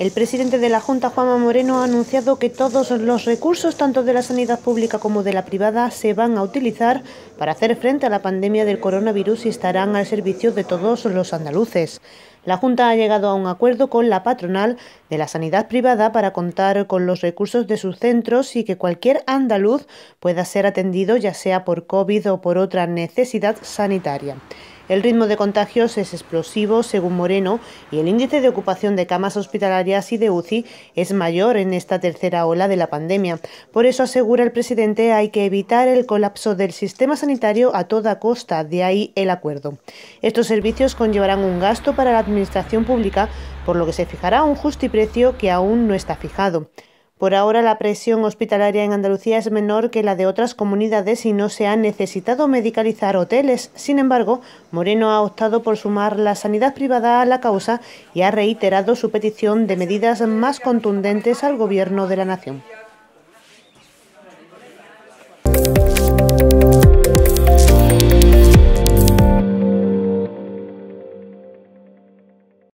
El presidente de la Junta, Juanma Moreno, ha anunciado que todos los recursos, tanto de la sanidad pública como de la privada, se van a utilizar para hacer frente a la pandemia del coronavirus y estarán al servicio de todos los andaluces. La Junta ha llegado a un acuerdo con la patronal de la sanidad privada para contar con los recursos de sus centros y que cualquier andaluz pueda ser atendido ya sea por COVID o por otra necesidad sanitaria. El ritmo de contagios es explosivo, según Moreno, y el índice de ocupación de camas hospitalarias y de UCI es mayor en esta tercera ola de la pandemia. Por eso, asegura el presidente, hay que evitar el colapso del sistema sanitario a toda costa, de ahí el acuerdo. Estos servicios conllevarán un gasto para la administración pública, por lo que se fijará un justo precio que aún no está fijado. Por ahora la presión hospitalaria en Andalucía es menor que la de otras comunidades y no se ha necesitado medicalizar hoteles. Sin embargo, Moreno ha optado por sumar la sanidad privada a la causa y ha reiterado su petición de medidas más contundentes al Gobierno de la Nación.